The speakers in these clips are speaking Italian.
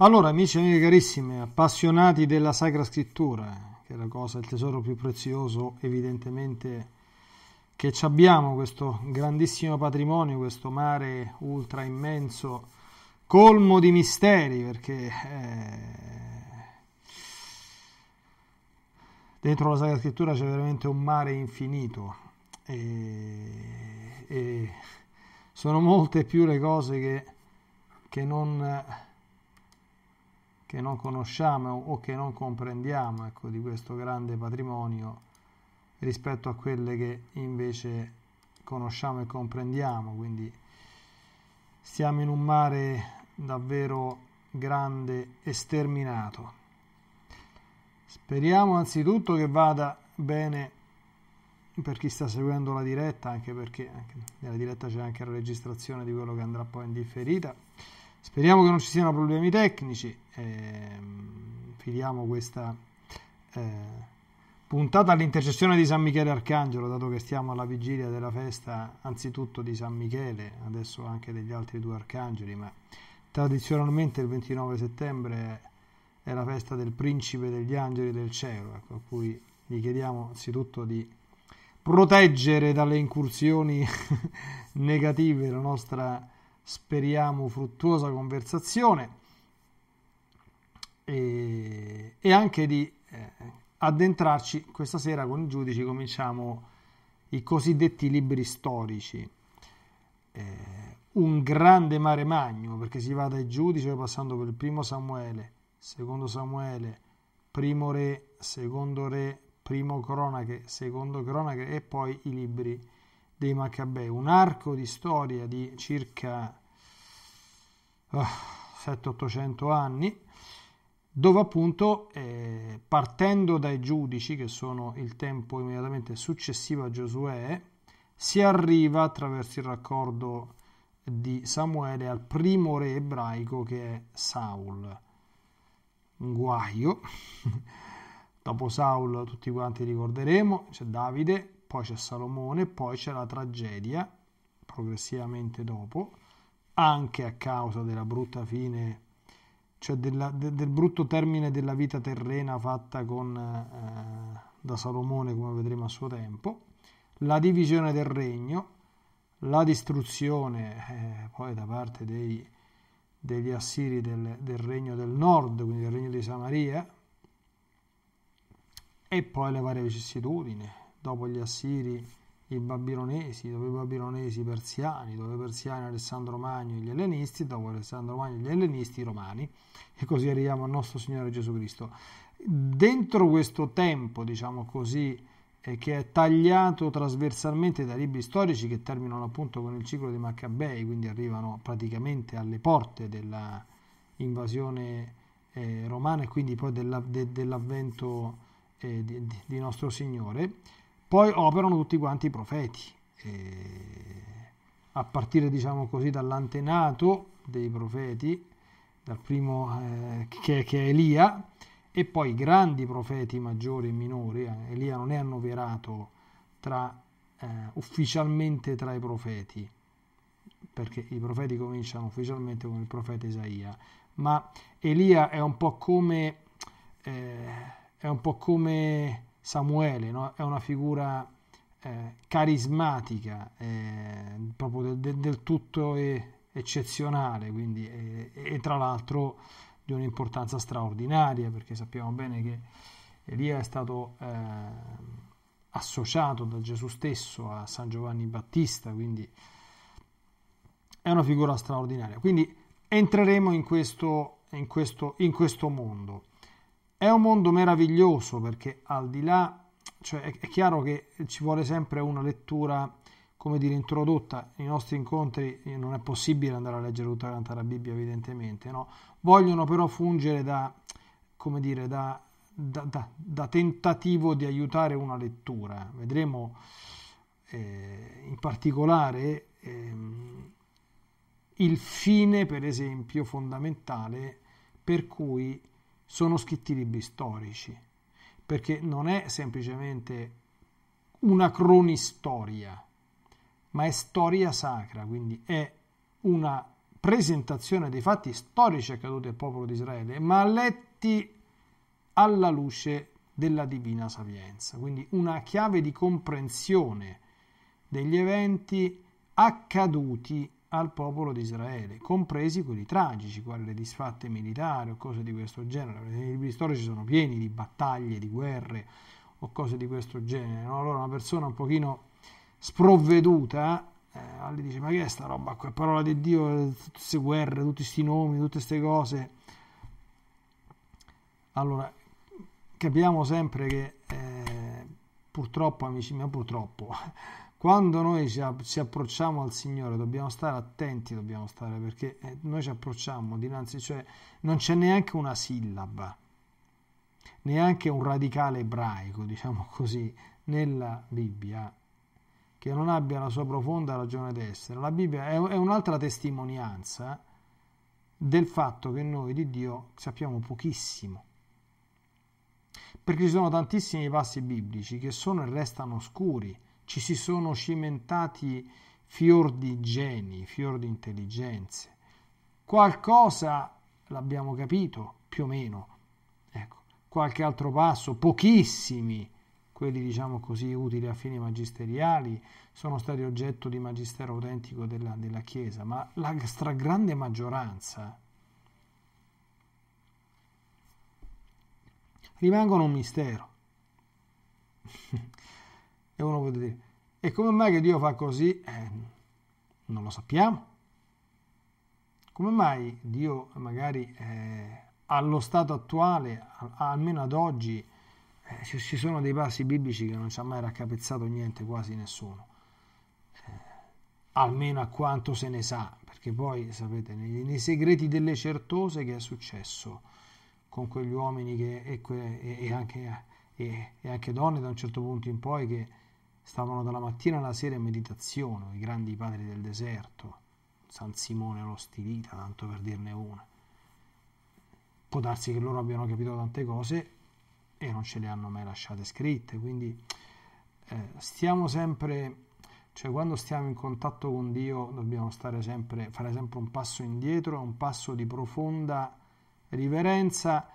Allora, amici e amiche carissime, appassionati della Sacra Scrittura, che è la cosa, il tesoro più prezioso evidentemente che abbiamo, questo grandissimo patrimonio, questo mare ultra immenso, colmo di misteri, perché eh, dentro la Sacra Scrittura c'è veramente un mare infinito e, e sono molte più le cose che, che non che non conosciamo o che non comprendiamo ecco, di questo grande patrimonio rispetto a quelle che invece conosciamo e comprendiamo, quindi siamo in un mare davvero grande e sterminato. Speriamo anzitutto che vada bene per chi sta seguendo la diretta, anche perché nella diretta c'è anche la registrazione di quello che andrà poi in differita. Speriamo che non ci siano problemi tecnici. Eh, filiamo questa eh, puntata all'intercessione di San Michele Arcangelo, dato che stiamo alla vigilia della festa anzitutto di San Michele, adesso anche degli altri due arcangeli, ma tradizionalmente il 29 settembre è la festa del principe degli angeli del cielo, ecco, a cui gli chiediamo anzitutto di proteggere dalle incursioni negative la nostra speriamo fruttuosa conversazione e, e anche di eh, addentrarci questa sera con i giudici cominciamo i cosiddetti libri storici eh, un grande mare magno perché si va dai giudici passando per il primo Samuele secondo Samuele primo re secondo re primo cronache secondo cronache e poi i libri dei Maccabei, un arco di storia di circa uh, 700-800 anni, dove appunto eh, partendo dai giudici, che sono il tempo immediatamente successivo a Giosuè, si arriva attraverso il raccordo di Samuele al primo re ebraico che è Saul. Un guaio. Dopo Saul tutti quanti ricorderemo, c'è Davide poi c'è Salomone, poi c'è la tragedia, progressivamente dopo, anche a causa della brutta fine, cioè della, de, del brutto termine della vita terrena fatta con, eh, da Salomone, come vedremo a suo tempo, la divisione del regno, la distruzione eh, poi da parte dei, degli assiri del, del regno del nord, quindi del regno di Samaria, e poi le varie vicissitudini, dopo gli Assiri i babilonesi, dopo i babilonesi i persiani, dopo i persiani Alessandro Magno e gli ellenisti, dopo Alessandro Magno e gli ellenisti i romani e così arriviamo al nostro Signore Gesù Cristo. Dentro questo tempo, diciamo così, eh, che è tagliato trasversalmente dai libri storici che terminano appunto con il ciclo dei Maccabei, quindi arrivano praticamente alle porte dell'invasione eh, romana e quindi poi della, de, dell'avvento eh, di, di nostro Signore, poi operano tutti quanti i profeti, a partire diciamo così dall'antenato dei profeti, dal primo eh, che, che, è Elia, e poi i grandi profeti maggiori e minori, eh, Elia non è annoverato tra, eh, ufficialmente tra i profeti, perché i profeti cominciano ufficialmente con il profeta Isaia, ma Elia è un po' come... Eh, è un po' come Samuele no? è una figura eh, carismatica, eh, proprio del, del tutto eccezionale, quindi, e, e, tra l'altro di un'importanza straordinaria, perché sappiamo bene che Elia è stato eh, associato da Gesù stesso a San Giovanni Battista, quindi è una figura straordinaria. Quindi entreremo in questo, in questo, in questo mondo. È un mondo meraviglioso perché al di là, cioè è, chiaro che ci vuole sempre una lettura, come dire, introdotta. Nei nostri incontri eh, non è possibile andare a leggere tutta quanta la Bibbia, evidentemente, no? Vogliono però fungere da, come dire, da, da, da, da tentativo di aiutare una lettura. Vedremo eh, in particolare... Ehm, il fine, per esempio, fondamentale per cui sono scritti libri storici, perché non è semplicemente una cronistoria, ma è storia sacra, quindi è una presentazione dei fatti storici accaduti al popolo di Israele, ma letti alla luce della divina sapienza, quindi una chiave di comprensione degli eventi accaduti al popolo di Israele, compresi quelli tragici, quali le disfatte militari o cose di questo genere. I libri storici sono pieni di battaglie, di guerre o cose di questo genere. No? Allora una persona un pochino sprovveduta eh, lei dice ma che è sta roba qua, parola di Dio, eh, tutte queste guerre, tutti questi nomi, tutte queste cose. Allora, capiamo sempre che eh, purtroppo, amici miei, purtroppo quando noi ci approcciamo al Signore dobbiamo stare attenti, dobbiamo stare perché eh, noi ci approcciamo dinanzi, cioè non c'è neanche una sillaba, neanche un radicale ebraico, diciamo così, nella Bibbia che non abbia la sua profonda ragione d'essere. La Bibbia è un'altra testimonianza del fatto che noi di Dio sappiamo pochissimo. Perché ci sono tantissimi passi biblici che sono e restano oscuri ci si sono cimentati fior di geni, fior di intelligenze. Qualcosa l'abbiamo capito più o meno, ecco, qualche altro passo, pochissimi quelli diciamo così utili a fini magisteriali sono stati oggetto di magistero autentico della, della Chiesa, ma la stragrande maggioranza rimangono un mistero. E uno può dire, e come mai che Dio fa così? Eh, non lo sappiamo. Come mai Dio magari eh, allo stato attuale, almeno ad oggi, eh, ci, sono dei passi biblici che non ci ha mai raccapezzato niente, quasi nessuno. Eh, almeno a quanto se ne sa, perché poi sapete, nei, nei segreti delle certose che è successo con quegli uomini che, e, que, e, e, anche, e anche donne da un certo punto in poi che Stavano dalla mattina alla sera in meditazione, i grandi padri del deserto, San Simone lo stilita, tanto per dirne una. Può darsi che loro abbiano capito tante cose e non ce le hanno mai lasciate scritte, quindi eh, stiamo sempre cioè quando stiamo in contatto con Dio dobbiamo stare sempre, fare sempre un passo indietro, un passo di profonda riverenza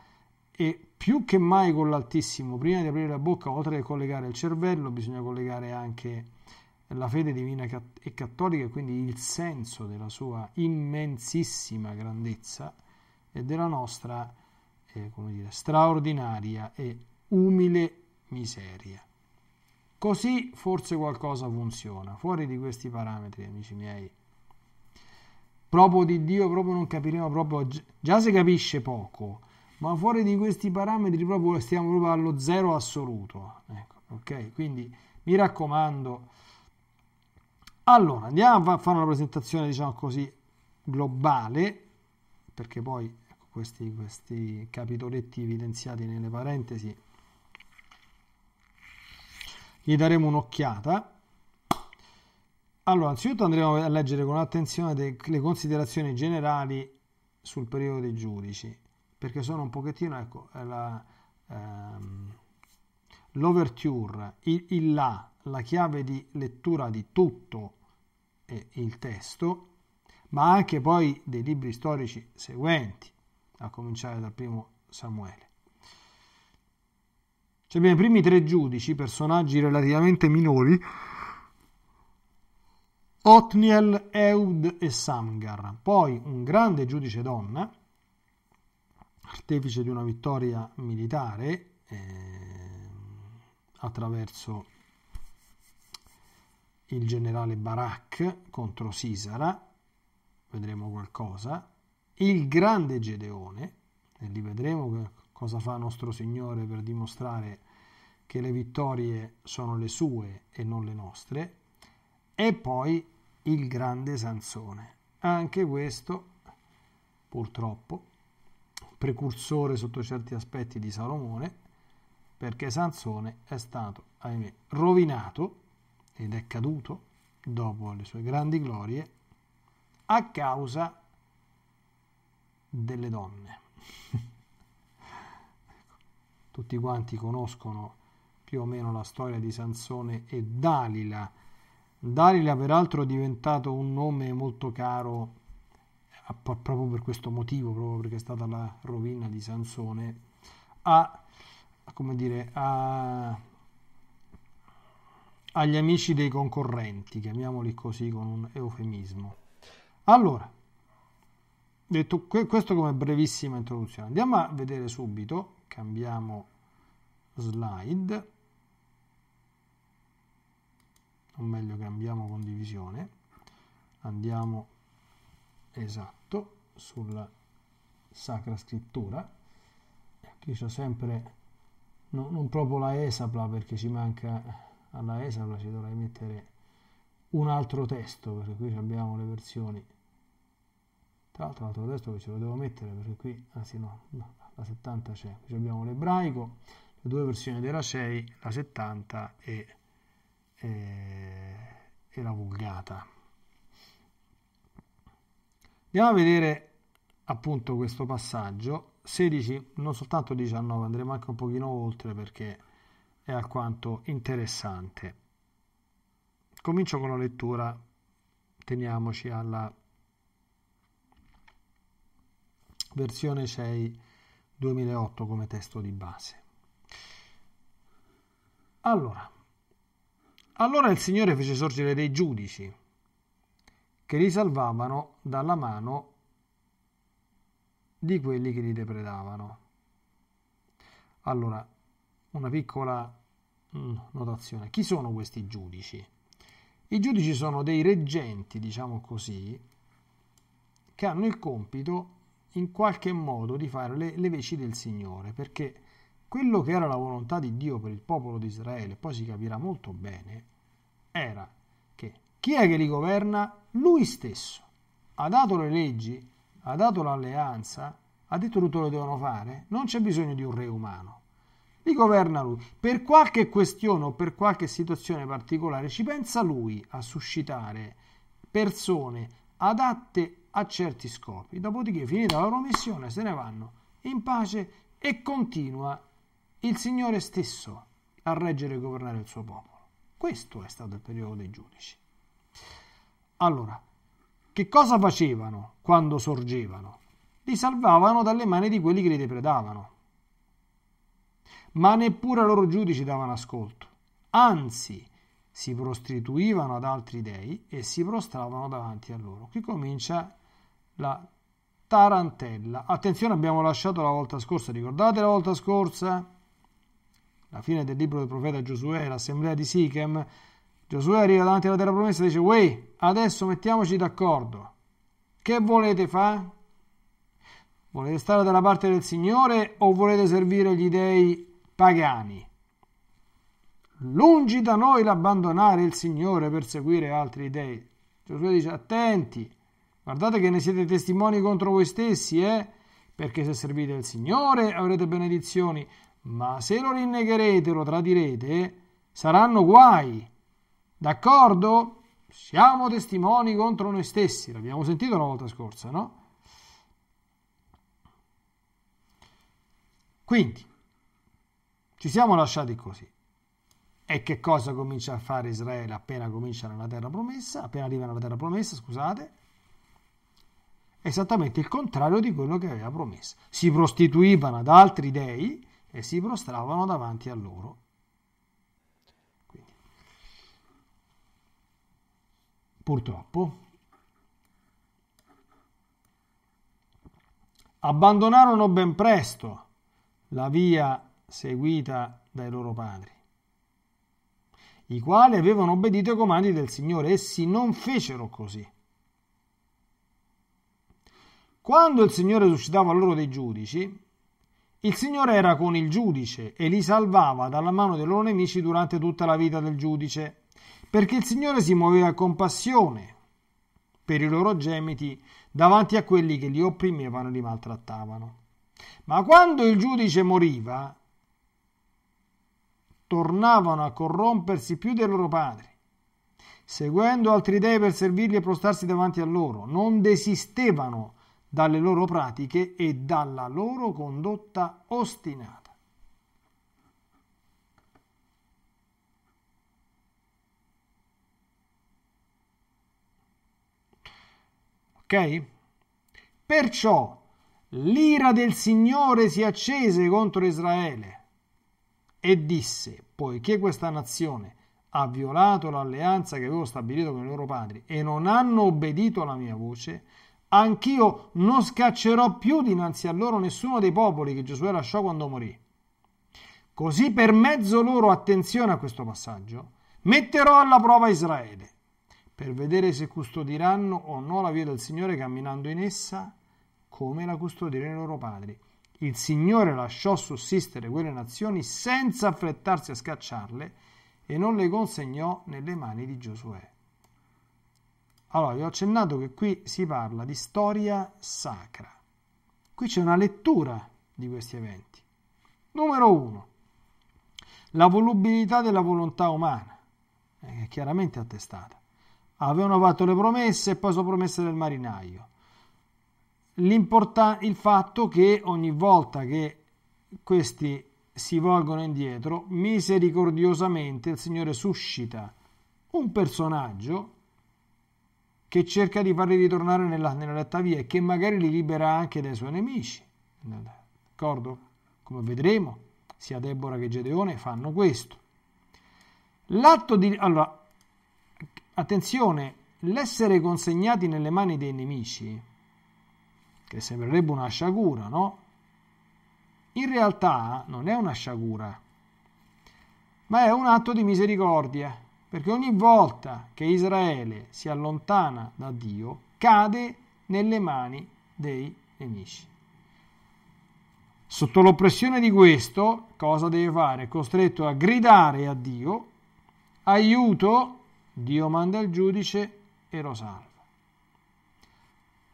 e più che mai con l'Altissimo, prima di aprire la bocca, oltre a collegare il cervello, bisogna collegare anche la fede divina e cattolica, quindi il senso della sua immensissima grandezza e della nostra eh, dire, straordinaria e umile miseria. Così forse qualcosa funziona, fuori di questi parametri, amici miei. Proprio di Dio proprio non capiremo proprio, già si capisce poco, ma fuori di questi parametri proprio stiamo proprio allo zero assoluto. Ecco, ok, quindi mi raccomando. Allora, andiamo a fare una presentazione, diciamo così, globale, perché poi ecco, questi, questi capitoletti evidenziati nelle parentesi gli daremo un'occhiata. Allora, anzitutto andremo a leggere con attenzione le considerazioni generali sul periodo dei giudici perché sono un pochettino, ecco, eh, ehm, l'overture, ehm, il, la, la chiave di lettura di tutto il testo, ma anche poi dei libri storici seguenti, a cominciare dal primo Samuele. Cioè abbiamo i primi tre giudici, personaggi relativamente minori, Otniel, Eud e Samgar, poi un grande giudice donna, artefice di una vittoria militare eh, attraverso il generale Barak contro Sisara, vedremo qualcosa, il grande Gedeone, e lì vedremo che cosa fa nostro Signore per dimostrare che le vittorie sono le sue e non le nostre, e poi il grande Sansone. Anche questo, purtroppo, precursore sotto certi aspetti di Salomone, perché Sansone è stato, ahimè, rovinato ed è caduto dopo le sue grandi glorie a causa delle donne. Tutti quanti conoscono più o meno la storia di Sansone e Dalila. Dalila peraltro è diventato un nome molto caro proprio per questo motivo, proprio perché è stata la rovina di Sansone, a, come dire, a, agli amici dei concorrenti, chiamiamoli così con un eufemismo. Allora, detto questo come brevissima introduzione, andiamo a vedere subito, cambiamo slide, o meglio cambiamo condivisione, andiamo esatto sulla Sacra Scrittura. Qui c'è sempre, no, non proprio la esapla perché ci manca alla esapla, ci dovrei mettere un altro testo perché qui abbiamo le versioni. Tra l'altro l'altro testo che ce lo devo mettere perché qui, ah no, no la 70 c'è, qui abbiamo l'ebraico, le due versioni dei 6, la 70 e, e, eh, e la Vulgata. Andiamo a vedere appunto questo passaggio. 16, non soltanto 19, andremo anche un pochino oltre perché è alquanto interessante. Comincio con la lettura, teniamoci alla versione 6 2008 come testo di base. Allora, allora il Signore fece sorgere dei giudici che li salvavano dalla mano di quelli che li depredavano. Allora, una piccola mm, notazione. Chi sono questi giudici? I giudici sono dei reggenti, diciamo così, che hanno il compito in qualche modo di fare le, le veci del Signore, perché quello che era la volontà di Dio per il popolo di Israele, poi si capirà molto bene, era che chi è che li governa? Lui stesso. Ha dato le leggi, ha dato l'alleanza, ha detto tutto lo devono fare, non c'è bisogno di un re umano. Li governa lui. Per qualche questione o per qualche situazione particolare ci pensa lui a suscitare persone adatte a certi scopi. Dopodiché, finita la loro missione, se ne vanno in pace e continua il Signore stesso a reggere e governare il suo popolo. Questo è stato il periodo dei giudici. Allora, che cosa facevano quando sorgevano? Li salvavano dalle mani di quelli che li depredavano. Ma neppure ai loro giudici davano ascolto. Anzi, si prostituivano ad altri dei e si prostravano davanti a loro. Qui comincia la tarantella. Attenzione, abbiamo lasciato la volta scorsa, ricordate la volta scorsa? La fine del libro del profeta Giosuè, l'assemblea di Sichem, Giosuè arriva davanti alla terra promessa e dice, Uè, adesso mettiamoci d'accordo. Che volete fare? Volete stare dalla parte del Signore o volete servire gli dei pagani? Lungi da noi l'abbandonare il Signore per seguire altri dei. Giosuè dice, attenti, guardate che ne siete testimoni contro voi stessi, eh? Perché se servite il Signore avrete benedizioni, ma se lo rinnegherete, lo tradirete, saranno guai. D'accordo? Siamo testimoni contro noi stessi, l'abbiamo sentito la volta scorsa, no? Quindi, ci siamo lasciati così. E che cosa comincia a fare Israele appena comincia nella terra promessa, appena arriva nella terra promessa, scusate? Esattamente il contrario di quello che aveva promesso. Si prostituivano ad altri dei e si prostravano davanti a loro purtroppo. Abbandonarono ben presto la via seguita dai loro padri, i quali avevano obbedito ai comandi del Signore, essi non fecero così. Quando il Signore suscitava loro dei giudici, il Signore era con il giudice e li salvava dalla mano dei loro nemici durante tutta la vita del giudice perché il Signore si muoveva con passione per i loro gemiti davanti a quelli che li opprimevano e li maltrattavano. Ma quando il giudice moriva, tornavano a corrompersi più dei loro padri, seguendo altri dei per servirli e prostarsi davanti a loro, non desistevano dalle loro pratiche e dalla loro condotta ostinata. Ok? Perciò l'ira del Signore si accese contro Israele e disse, poiché questa nazione ha violato l'alleanza che avevo stabilito con i loro padri e non hanno obbedito alla mia voce, anch'io non scaccerò più dinanzi a loro nessuno dei popoli che Giosuè lasciò quando morì. Così per mezzo loro, attenzione a questo passaggio, metterò alla prova Israele per vedere se custodiranno o no la via del Signore camminando in essa come la custodirono i loro padri. Il Signore lasciò sussistere quelle nazioni senza affrettarsi a scacciarle e non le consegnò nelle mani di Giosuè. Allora, vi ho accennato che qui si parla di storia sacra. Qui c'è una lettura di questi eventi. Numero uno, La volubilità della volontà umana, che eh, è chiaramente attestata. Avevano fatto le promesse e poi sono promesse del marinaio. L'importa- il fatto che ogni volta che questi si volgono indietro, misericordiosamente il Signore suscita un personaggio che cerca di farli ritornare nella, nella retta via e che magari li libera anche dai suoi nemici. D'accordo? Come vedremo, sia Deborah che Gedeone fanno questo. L'atto di... Allora, attenzione, l'essere consegnati nelle mani dei nemici, che sembrerebbe una sciagura, no? In realtà non è una sciagura, ma è un atto di misericordia, perché ogni volta che Israele si allontana da Dio, cade nelle mani dei nemici. Sotto l'oppressione di questo, cosa deve fare? È costretto a gridare a Dio, aiuto, Dio manda il giudice e lo salva.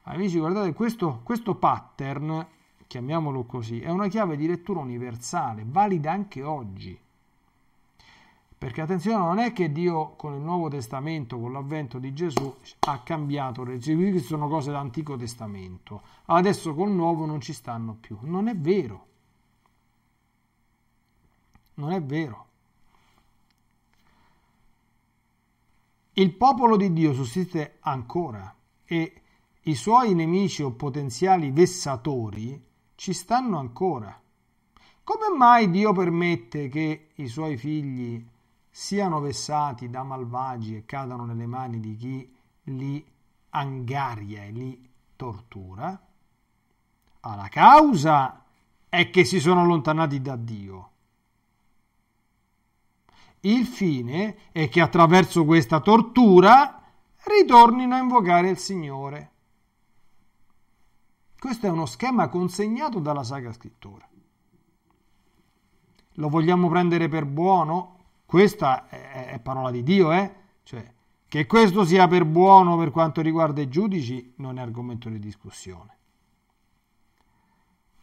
Amici, guardate, questo, questo pattern, chiamiamolo così, è una chiave di lettura universale, valida anche oggi. Perché attenzione, non è che Dio con il Nuovo Testamento, con l'avvento di Gesù, ha cambiato, queste sono cose dell'Antico Testamento, adesso col Nuovo non ci stanno più. Non è vero. Non è vero. Il popolo di Dio sussiste ancora e i suoi nemici o potenziali vessatori ci stanno ancora. Come mai Dio permette che i suoi figli siano vessati da malvagi e cadano nelle mani di chi li angaria e li tortura? Ma la causa è che si sono allontanati da Dio il fine è che attraverso questa tortura ritornino a invocare il Signore. Questo è uno schema consegnato dalla Sacra Scrittura. Lo vogliamo prendere per buono? Questa è parola di Dio, eh? Cioè, che questo sia per buono per quanto riguarda i giudici non è argomento di discussione.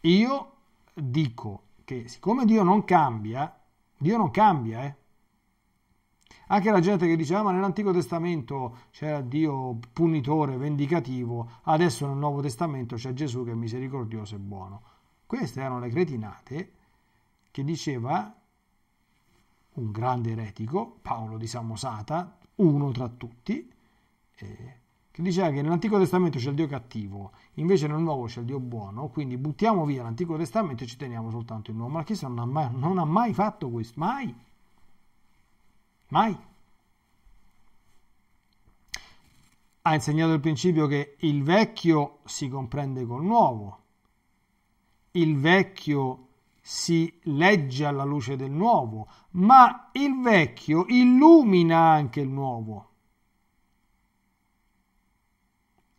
Io dico che siccome Dio non cambia, Dio non cambia, eh? Anche la gente che diceva, ah ma nell'Antico Testamento c'era Dio punitore, vendicativo, adesso nel Nuovo Testamento c'è Gesù che è misericordioso e buono. Queste erano le cretinate che diceva un grande eretico, Paolo di Samosata, uno tra tutti, eh, che diceva che nell'Antico Testamento c'è il Dio cattivo, invece nel Nuovo c'è il Dio buono, quindi buttiamo via l'Antico Testamento e ci teniamo soltanto il Nuovo. Ma la Chiesa non ha mai, non ha mai fatto questo, mai. Mai. Ha insegnato il principio che il vecchio si comprende col nuovo, il vecchio si legge alla luce del nuovo, ma il vecchio illumina anche il nuovo.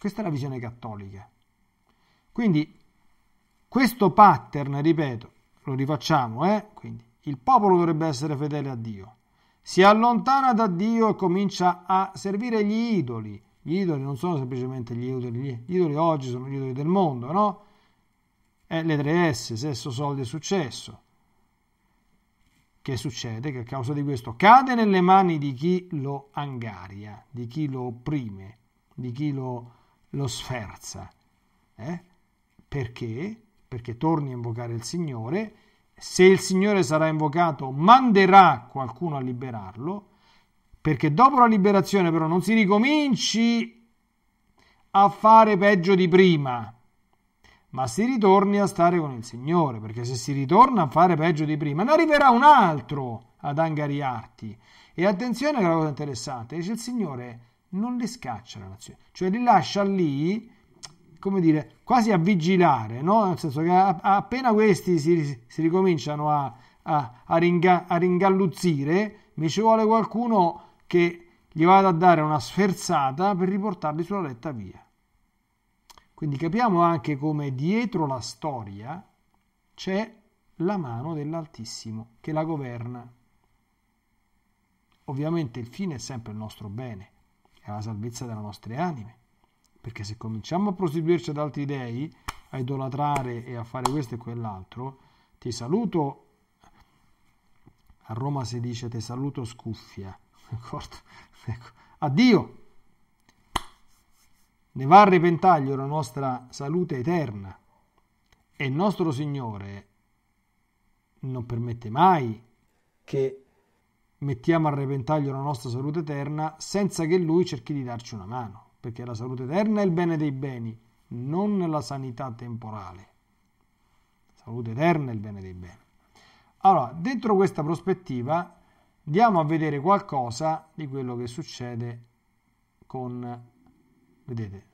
Questa è la visione cattolica. Quindi questo pattern, ripeto, lo rifacciamo, eh? Quindi, il popolo dovrebbe essere fedele a Dio. Si allontana da Dio e comincia a servire gli idoli. Gli idoli non sono semplicemente gli idoli, gli idoli oggi sono gli idoli del mondo, no? Eh, le 3 S, sesso, soldi e successo. Che succede? Che a causa di questo cade nelle mani di chi lo angaria, di chi lo opprime, di chi lo, lo sferza. Eh? Perché? Perché torni a invocare il Signore se il Signore sarà invocato, manderà qualcuno a liberarlo, perché dopo la liberazione però non si ricominci a fare peggio di prima, ma si ritorni a stare con il Signore, perché se si ritorna a fare peggio di prima, ne arriverà un altro ad angariarti. E attenzione che la cosa interessante, è che il Signore non li scaccia la nazione, cioè li lascia lì come dire, quasi a vigilare, no? nel senso che a, a appena questi si, si ricominciano a, a, ringa, a, ringalluzzire, mi ci vuole qualcuno che gli vada a dare una sferzata per riportarli sulla retta via. Quindi capiamo anche come dietro la storia c'è la mano dell'Altissimo che la governa. Ovviamente il fine è sempre il nostro bene, è la salvezza delle nostre anime perché se cominciamo a prostituirci ad altri dei, a idolatrare e a fare questo e quell'altro, ti saluto. A Roma si dice ti saluto scuffia. D'accordo? Ecco. Addio! Ne va a repentaglio la nostra salute eterna. E il nostro Signore non permette mai che mettiamo a repentaglio la nostra salute eterna senza che Lui cerchi di darci una mano perché la salute eterna è il bene dei beni, non la sanità temporale. Salute eterna è il bene dei beni. Allora, dentro questa prospettiva andiamo a vedere qualcosa di quello che succede con, vedete,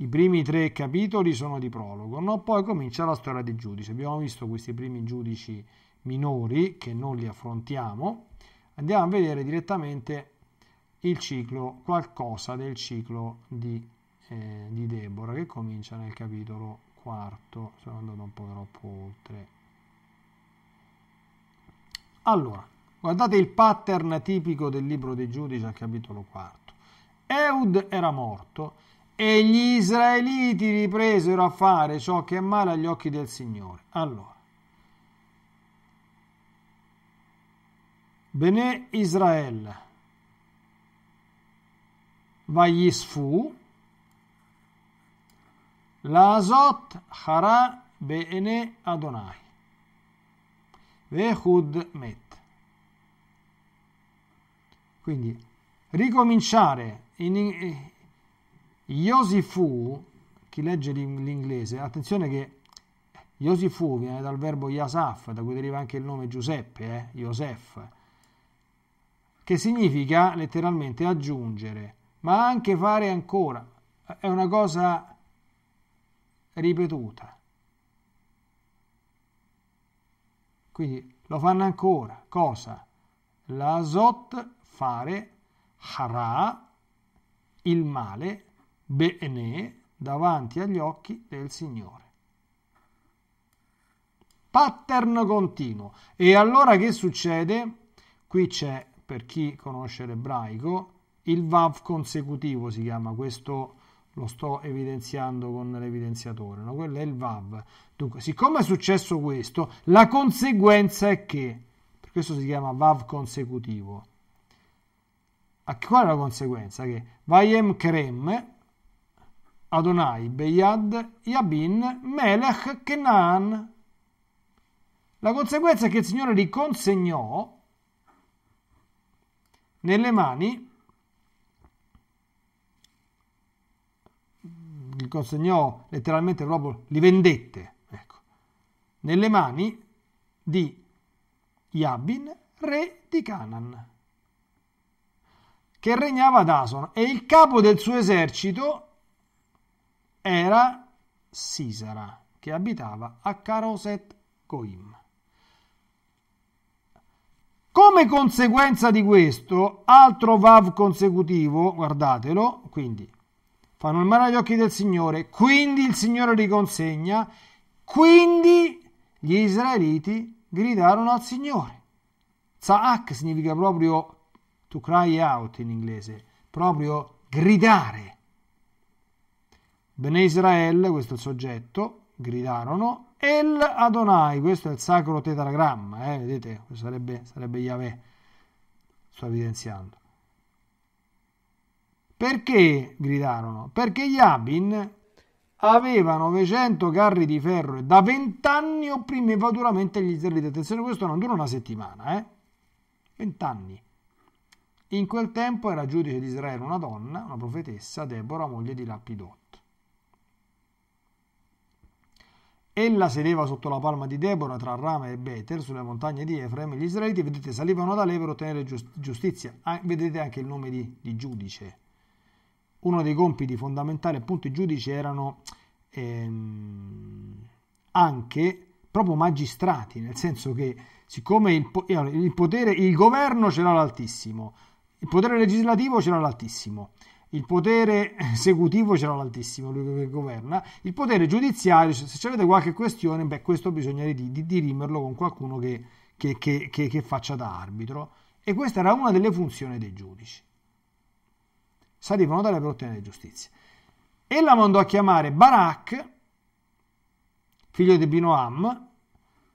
i primi tre capitoli sono di prologo, no? poi comincia la storia dei giudici. Abbiamo visto questi primi giudici minori che non li affrontiamo. Andiamo a vedere direttamente il ciclo, qualcosa del ciclo di, eh, di Deborah che comincia nel capitolo quarto, sono andato un po' troppo oltre. Allora, guardate il pattern tipico del libro dei giudici al capitolo quarto. Eud era morto e gli israeliti ripresero a fare ciò che è male agli occhi del Signore. Allora, Bene Israele Vayisfu, Lazot hara bene Adonai. Vehud met. Quindi ricominciare in Yosifu, chi legge l'inglese, attenzione che Yosifu viene dal verbo Yasaf, da cui deriva anche il nome Giuseppe, eh? Yosef, che significa letteralmente aggiungere ma anche fare ancora. È una cosa ripetuta. Quindi lo fanno ancora. Cosa? L'azot fare, hara, il male, bene, davanti agli occhi del Signore. Pattern continuo. E allora che succede? Qui c'è, per chi conosce l'ebraico, il VAV consecutivo si chiama questo lo sto evidenziando con l'evidenziatore, no? quello è il VAV. Dunque, siccome è successo questo, la conseguenza è che, per questo si chiama VAV consecutivo, a qual è la conseguenza? Che Vayem Krem, Adonai, Beyad, Yabin, Melech, Kenan. La conseguenza è che il Signore li consegnò nelle mani consegnò letteralmente proprio, li vendette, ecco, nelle mani di Yabin, re di Canaan, che regnava ad Ason e il capo del suo esercito era Sisara, che abitava a Caroset Coim. Come conseguenza di questo, altro Vav consecutivo, guardatelo, quindi fanno il male agli occhi del Signore, quindi il Signore li consegna, quindi gli israeliti gridarono al Signore. Za'ak significa proprio to cry out in inglese, proprio gridare. Bene Israel, questo è il soggetto, gridarono, El Adonai, questo è il sacro tetragramma, eh, vedete, sarebbe, sarebbe Yahweh, sto evidenziando. Perché gridarono? Perché gli Abin aveva 900 carri di ferro e da 20 anni opprimeva duramente gli israeliti. Attenzione, questo non dura una settimana, eh? 20 anni. In quel tempo era giudice di Israele una donna, una profetessa, Deborah, moglie di Lapidot. Ella sedeva sotto la palma di Deborah tra Rama e Beter sulle montagne di Efraim. Gli israeliti, vedete, salivano da lei per ottenere giustizia. Ah, vedete anche il nome di, di giudice uno dei compiti fondamentali appunto i giudici erano ehm, anche proprio magistrati, nel senso che siccome il, il, potere, il governo ce l'ha l'altissimo, il potere legislativo ce l'ha l'altissimo, il potere esecutivo ce l'ha l'altissimo, lui che governa, il potere giudiziario, se avete qualche questione, beh, questo bisogna dirimerlo con qualcuno che, che, che, che faccia da arbitro. E questa era una delle funzioni dei giudici salivano dalle lei per ottenere giustizia. E mandò a chiamare Barak, figlio di Binoam,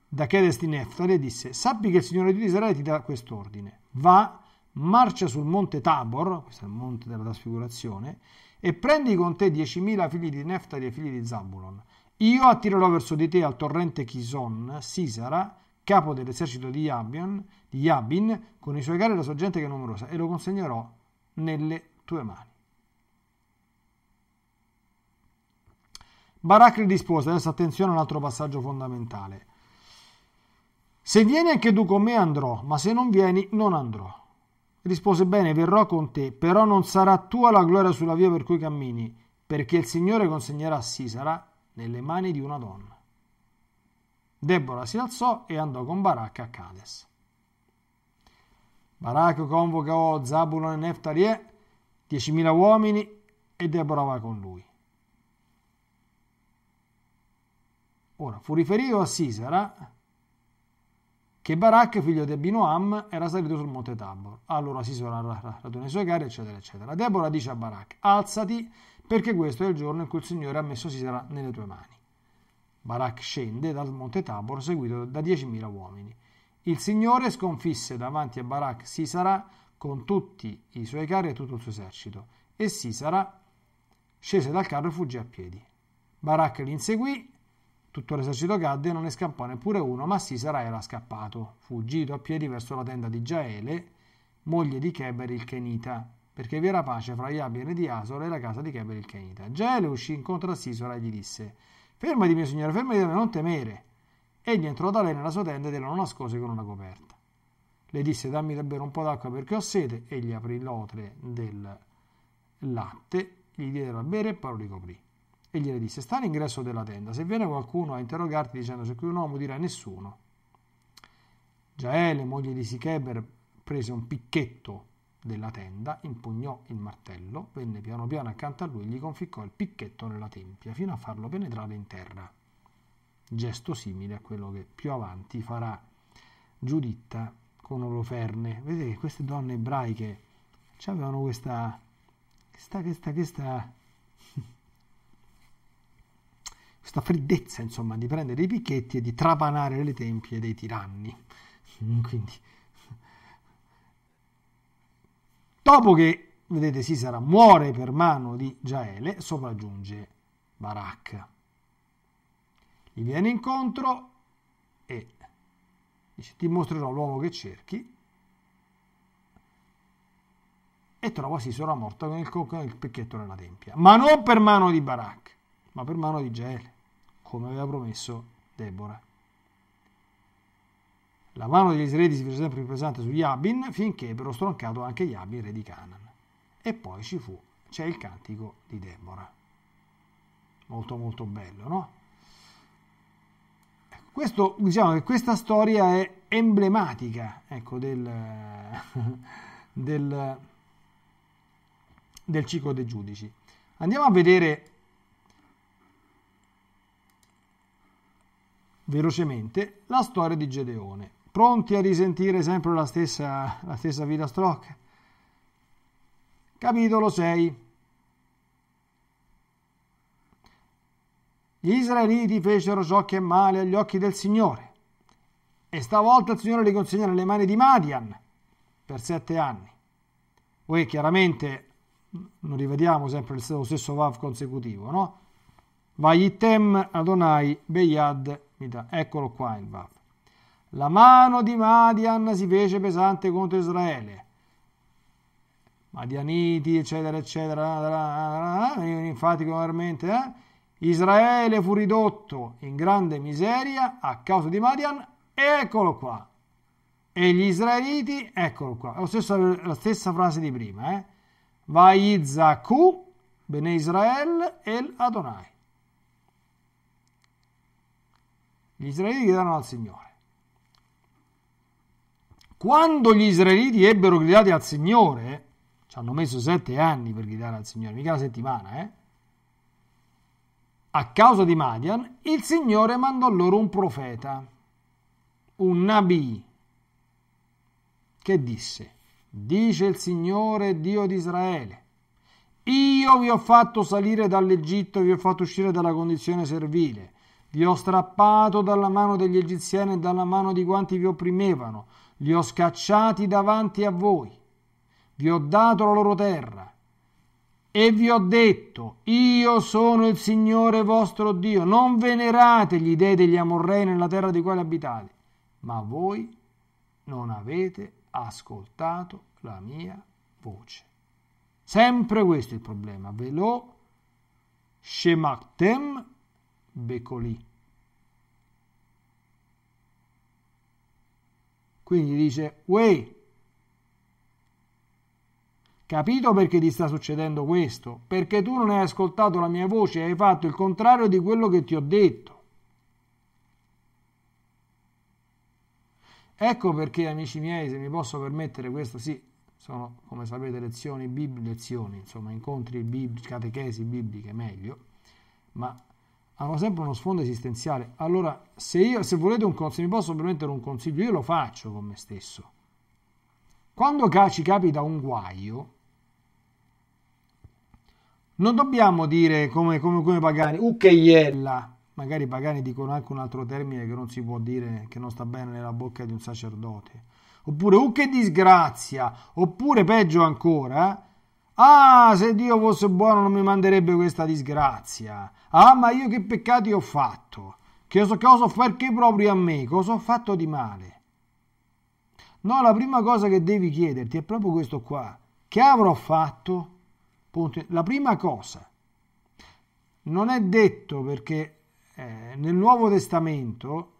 da Kedes di Neftali, e disse, sappi che il Signore di Israele ti dà quest'ordine, va, marcia sul monte Tabor, questo è il monte della trasfigurazione, e prendi con te 10.000 figli di Neftali e figli di Zabulon. Io attirerò verso di te al torrente Chison, Sisara, capo dell'esercito di Yabin, di Yabin, con i suoi cari e la sua gente che è numerosa, e lo consegnerò nelle tue mani. Baracli rispose, adesso attenzione a un altro passaggio fondamentale. Se vieni anche tu con me andrò, ma se non vieni non andrò. Rispose bene, verrò con te, però non sarà tua la gloria sulla via per cui cammini, perché il Signore consegnerà Sisara nelle mani di una donna. Deborah si alzò e andò con Baracca a Cades. Baracca convoca O, Zabulon e Neftalieh 10.000 uomini e Deborah va con lui. Ora, fu riferito a Sisera che Barak, figlio di Abinoam, era salito sul monte Tabor. Allora Sisera raduna i suoi cari, eccetera, eccetera. Deborah dice a Barak, alzati perché questo è il giorno in cui il Signore ha messo Sisera nelle tue mani. Barak scende dal monte Tabor seguito da 10.000 uomini. Il Signore sconfisse davanti a Barak Sisera con tutti i suoi carri e tutto il suo esercito. E Sisara scese dal carro e fuggì a piedi. Barak li inseguì, tutto l'esercito cadde e non ne scappò neppure uno, ma Sisara era scappato, fuggito a piedi verso la tenda di Giaele, moglie di Cheber il Kenita, perché vi era pace fra gli abbiani di Asor e la casa di Cheber il Kenita. Giaele uscì incontro a Sisara e gli disse, fermati mio signore, fermati non temere. Egli entrò da lei nella sua tenda ed la non nascose con una coperta le disse dammi da bere un po' d'acqua perché ho sete, e gli aprì l'otre del latte, gli diede da bere e poi lo ricoprì. E gliele disse, sta all'ingresso della tenda, se viene qualcuno a interrogarti dicendo c'è qui un uomo, dirà nessuno. Giaele, moglie di Sicheber, prese un picchetto della tenda, impugnò il martello, venne piano piano accanto a lui e gli conficcò il picchetto nella tempia fino a farlo penetrare in terra. Gesto simile a quello che più avanti farà Giuditta con Oloferne. Vedete che queste donne ebraiche avevano questa, questa, questa, questa, questa freddezza, insomma, di prendere i picchetti e di trapanare le tempie dei tiranni. Quindi, dopo che, vedete, Sisera muore per mano di Giaele, sopraggiunge Barak. Gli viene incontro e Dice, ti mostrerò l'uomo che cerchi. E trova Sisora morta con il cocco nel pecchetto nella tempia. Ma non per mano di Barak, ma per mano di Jael, come aveva promesso Deborah. La mano degli israeliti si fece sempre più pesante su Yabin finché ebbero stroncato anche Yabin, re di Canaan. E poi ci fu, c'è il cantico di Deborah. Molto molto bello, no? Questo, diciamo che questa storia è emblematica ecco, del, del, del ciclo dei giudici. Andiamo a vedere velocemente la storia di Gedeone. Pronti a risentire sempre la stessa, la stessa vita Strock? Capitolo 6. Gli israeliti fecero ciò che è male agli occhi del Signore. E stavolta il Signore li consegna nelle mani di Madian per sette anni. Poi chiaramente non rivediamo sempre lo stesso Vav consecutivo, no? Vayitem Adonai Beyad Mida. Eccolo qua il Vav. La mano di Madian si fece pesante contro Israele. Madianiti, eccetera, eccetera, venivano infatti regolarmente, eh? Israele fu ridotto in grande miseria a causa di Madian, eccolo qua. E gli israeliti, eccolo qua. È la stessa, la stessa frase di prima, eh. Vaizaku, Bene Israel, El Adonai. Gli israeliti gridarono al Signore. Quando gli israeliti ebbero gridato al Signore, ci hanno messo sette anni per gridare al Signore, mica una settimana, eh? A causa di Madian, il Signore mandò loro un profeta, un Nabi, che disse, dice il Signore Dio di Israele, io vi ho fatto salire dall'Egitto, vi ho fatto uscire dalla condizione servile, vi ho strappato dalla mano degli egiziani e dalla mano di quanti vi opprimevano, li ho scacciati davanti a voi, vi ho dato la loro terra, e vi ho detto, io sono il Signore vostro Dio, non venerate gli dei degli amorrei nella terra di quale abitate, ma voi non avete ascoltato la mia voce. Sempre questo è il problema, ve lo shemachtem becoli. Quindi dice, Uè, Capito perché ti sta succedendo questo? Perché tu non hai ascoltato la mia voce e hai fatto il contrario di quello che ti ho detto. Ecco perché, amici miei, se mi posso permettere questo, sì, sono, come sapete, lezioni bibliche, lezioni, insomma, incontri biblici, catechesi bibliche, meglio, ma hanno sempre uno sfondo esistenziale. Allora, se, io, se volete un se mi posso permettere un consiglio, io lo faccio con me stesso quando ci capita un guaio, non dobbiamo dire come, come, come Pagani, uccheiella, magari i Pagani dicono anche un altro termine che non si può dire, che non sta bene nella bocca di un sacerdote, oppure uh che disgrazia, oppure peggio ancora, ah se Dio fosse buono non mi manderebbe questa disgrazia, ah ma io che peccati ho fatto, che cosa ho fatto proprio a me, cosa ho fatto di male. No, la prima cosa che devi chiederti è proprio questo qua. Che avrò fatto? La prima cosa. Non è detto perché eh, nel Nuovo Testamento,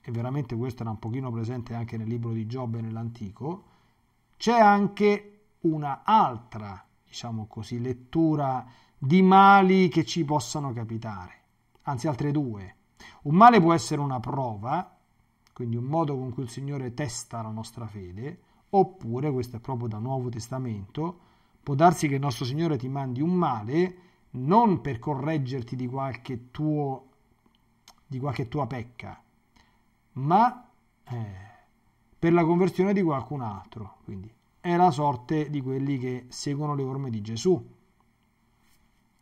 e veramente questo era un pochino presente anche nel libro di Giobbe nell'Antico, c'è anche un'altra, diciamo così, lettura di mali che ci possono capitare, anzi altre due. Un male può essere una prova, quindi un modo con cui il Signore testa la nostra fede, oppure, questo è proprio da Nuovo Testamento, può darsi che il nostro Signore ti mandi un male non per correggerti di qualche, tuo, di qualche tua pecca, ma eh, per la conversione di qualcun altro. Quindi è la sorte di quelli che seguono le orme di Gesù,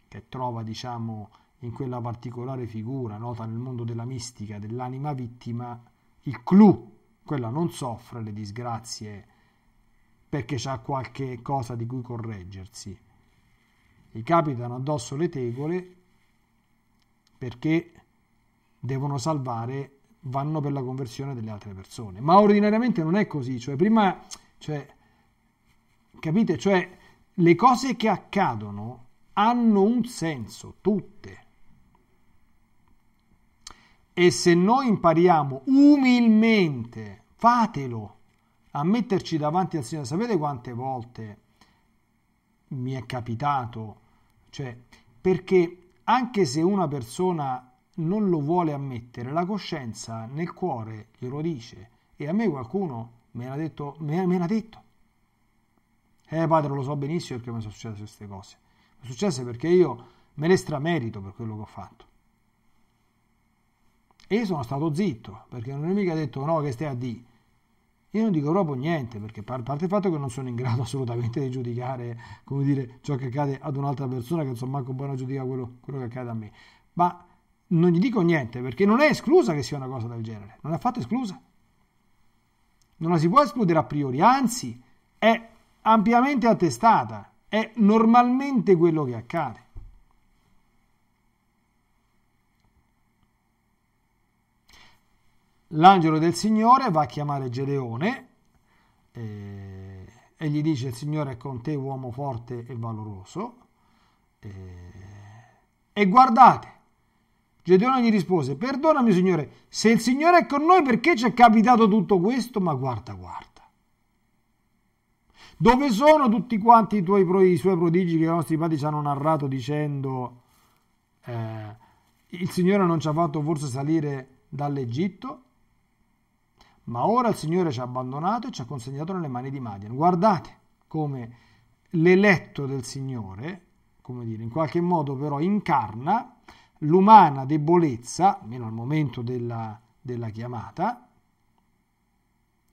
che trova, diciamo, in quella particolare figura nota nel mondo della mistica, dell'anima vittima, il clou, quella non soffre le disgrazie perché c'ha qualche cosa di cui correggersi. Gli capitano addosso le tegole perché devono salvare, vanno per la conversione delle altre persone. Ma ordinariamente non è così, cioè prima, cioè, capite? Cioè le cose che accadono hanno un senso, tutte. E se noi impariamo umilmente, fatelo, a metterci davanti al Signore, sapete quante volte mi è capitato? Cioè, perché anche se una persona non lo vuole ammettere, la coscienza nel cuore glielo dice. E a me qualcuno me l'ha detto, me, me l'ha detto. Eh padre, lo so benissimo perché mi sono successe queste cose. Mi sono successe perché io me le stramerito per quello che ho fatto. E io sono stato zitto, perché non è mica detto no che stai a D. Io non dico proprio niente, perché a parte il fatto che non sono in grado assolutamente di giudicare, come dire, ciò che accade ad un'altra persona, che non so manco buona giudica quello, quello che accade a me. Ma non gli dico niente, perché non è esclusa che sia una cosa del genere, non è affatto esclusa. Non la si può escludere a priori, anzi, è ampiamente attestata, è normalmente quello che accade. L'angelo del Signore va a chiamare Gedeone eh, e gli dice il Signore è con te uomo forte e valoroso. Eh, e guardate, Gedeone gli rispose, perdonami Signore, se il Signore è con noi perché ci è capitato tutto questo? Ma guarda, guarda. Dove sono tutti quanti i, tuoi, i suoi prodigi che i nostri padri ci hanno narrato dicendo eh, il Signore non ci ha fatto forse salire dall'Egitto? Ma ora il Signore ci ha abbandonato e ci ha consegnato nelle mani di Madian. Guardate come l'eletto del Signore, come dire, in qualche modo però incarna l'umana debolezza, almeno al momento della, della chiamata,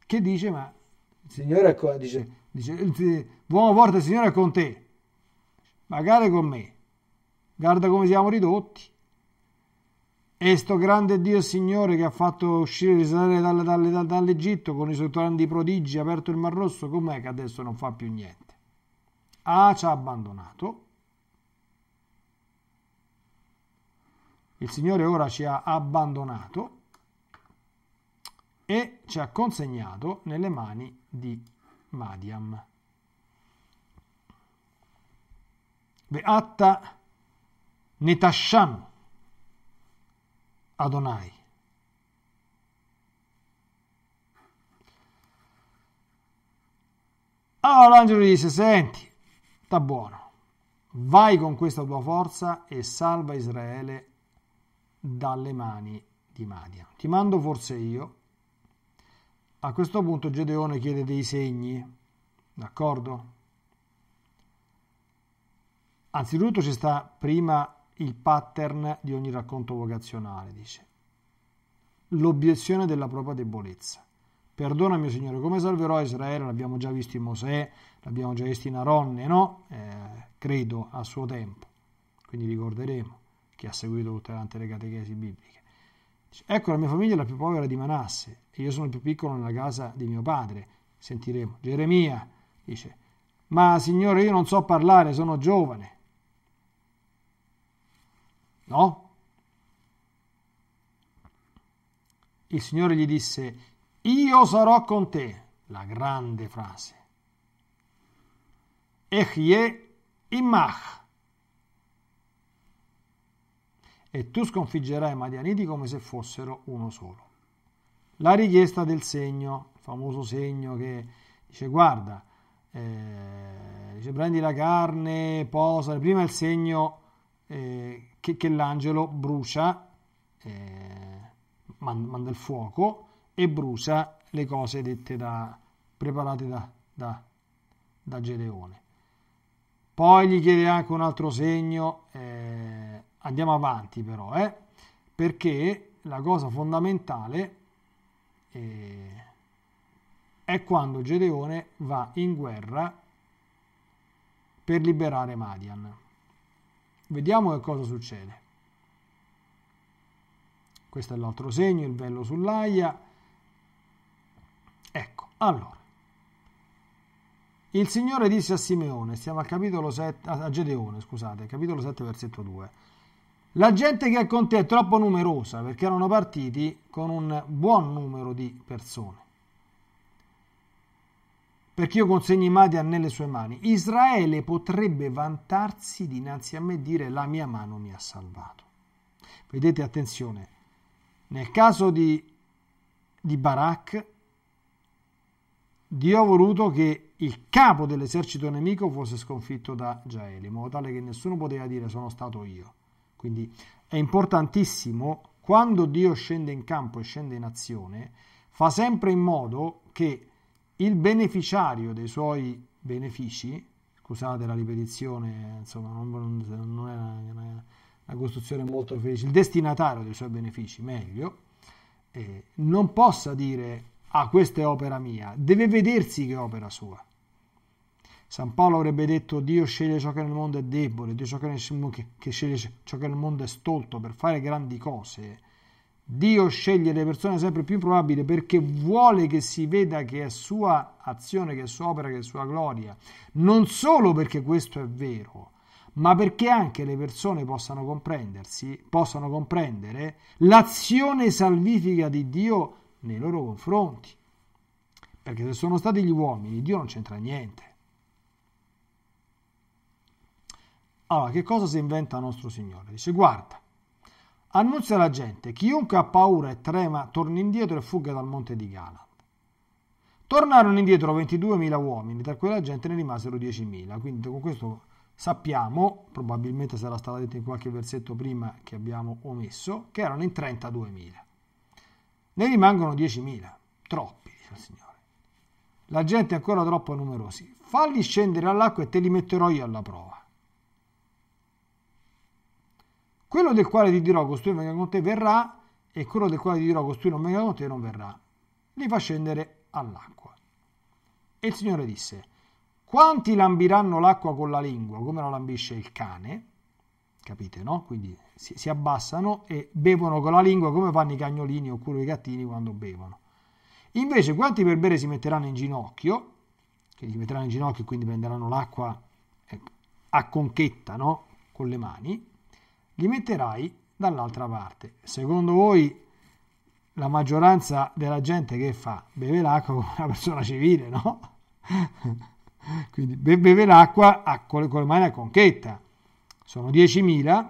che dice ma... Il Signore è con, dice, dice, l'uomo forte il Signore è con te, magari con me, guarda come siamo ridotti. E sto grande Dio Signore che ha fatto uscire Israele dal, dal, dal, dall'Egitto con i suoi grandi prodigi, ha aperto il Mar Rosso, com'è che adesso non fa più niente? Ah, ci ha abbandonato. Il Signore ora ci ha abbandonato e ci ha consegnato nelle mani di Madiam. Beatta Netashan Adonai. Allora l'angelo disse, senti, sta buono, vai con questa tua forza e salva Israele dalle mani di Madia. Ti mando forse io. A questo punto Gedeone chiede dei segni, d'accordo? Anzitutto ci sta prima il pattern di ogni racconto vocazionale, dice. L'obiezione della propria debolezza. Perdona mio Signore, come salverò Israele? L'abbiamo già visto in Mosè, l'abbiamo già visto in Aronne, no? Eh, credo a suo tempo. Quindi ricorderemo chi ha seguito tutte le catechesi bibliche. Dice, ecco la mia famiglia è la più povera di Manasse e io sono il più piccolo nella casa di mio padre. Sentiremo. Geremia dice, ma Signore io non so parlare, sono giovane. No? Il Signore gli disse, io sarò con te, la grande frase. Echie imach. E tu sconfiggerai i Madianiti come se fossero uno solo. La richiesta del segno, il famoso segno che dice guarda, eh, dice, prendi la carne, posa, prima il segno eh, che, che l'angelo brucia, eh, manda il fuoco e brucia le cose dette da, preparate da, da, da Gedeone. Poi gli chiede anche un altro segno, eh, andiamo avanti però, eh, perché la cosa fondamentale eh, è quando Gedeone va in guerra per liberare Madian. Vediamo che cosa succede. Questo è l'altro segno, il vello sull'aia. Ecco, allora. Il Signore disse a Simeone, stiamo al capitolo 7, a Gedeone, scusate, capitolo 7, versetto 2. La gente che è con te è troppo numerosa perché erano partiti con un buon numero di persone perché io consegno i Madian nelle sue mani. Israele potrebbe vantarsi dinanzi a me e dire la mia mano mi ha salvato. Vedete, attenzione, nel caso di, di Barak, Dio ha voluto che il capo dell'esercito nemico fosse sconfitto da Giaele, in modo tale che nessuno poteva dire sono stato io. Quindi è importantissimo, quando Dio scende in campo e scende in azione, fa sempre in modo che il beneficiario dei suoi benefici, scusate la ripetizione, insomma non, non è una, una, una, costruzione molto felice, il destinatario dei suoi benefici, meglio, eh, non possa dire ah questa è opera mia, deve vedersi che è opera sua. San Paolo avrebbe detto Dio sceglie ciò che nel mondo è debole, Dio ciò che, che sceglie ciò che nel mondo è stolto per fare grandi cose Dio sceglie le persone sempre più improbabili perché vuole che si veda che è sua azione, che è sua opera, che è sua gloria. Non solo perché questo è vero, ma perché anche le persone possano comprendersi, possano comprendere l'azione salvifica di Dio nei loro confronti. Perché se sono stati gli uomini, Dio non c'entra niente. Allora, che cosa si inventa nostro Signore? Dice, guarda, Annunzia la gente, chiunque ha paura e trema torni indietro e fugga dal monte di Gala. Tornarono indietro 22.000 uomini, tra quella gente ne rimasero 10.000, quindi con questo sappiamo, probabilmente sarà stato detto in qualche versetto prima che abbiamo omesso, che erano in 32.000. Ne rimangono 10.000, troppi, dice il Signore. La gente è ancora troppo numerosa. Falli scendere all'acqua e te li metterò io alla prova. Quello del quale ti dirò costui non venga con te verrà e quello del quale ti dirò costui non venga con te non verrà. Li fa scendere all'acqua. E il Signore disse, quanti lambiranno l'acqua con la lingua, come la lambisce il cane, capite, no? Quindi si, si abbassano e bevono con la lingua come fanno i cagnolini oppure i gattini quando bevono. Invece quanti per bere si metteranno in ginocchio, che si metteranno in ginocchio e quindi prenderanno l'acqua eh, a conchetta, no? Con le mani li metterai dall'altra parte. Secondo voi la maggioranza della gente che fa? Beve l'acqua come una persona civile, no? Quindi beve l'acqua con le mani a conchetta. Sono 10.000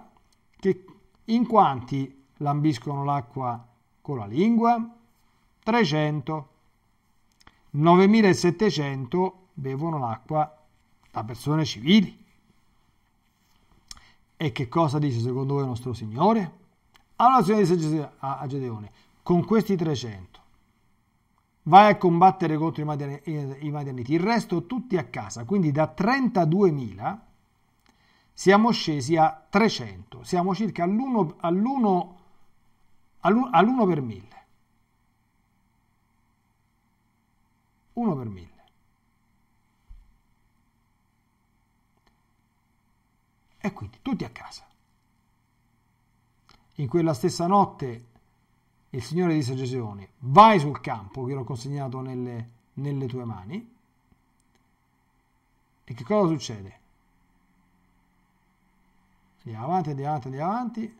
che in quanti lambiscono l'acqua con la lingua? 300. 9.700 bevono l'acqua da persone civili. E che cosa dice secondo voi il nostro Signore? Allora il Signore disse a Gedeone, con questi 300 vai a combattere contro i Madianiti, il resto tutti a casa, quindi da 32.000 siamo scesi a 300, siamo circa all'1 all all all per 1000. 1 per 1000. E quindi tutti a casa. In quella stessa notte il Signore disse a Gesione, vai sul campo che l'ho consegnato nelle, nelle tue mani. E che cosa succede? Andiamo avanti, andiamo avanti, andiamo avanti.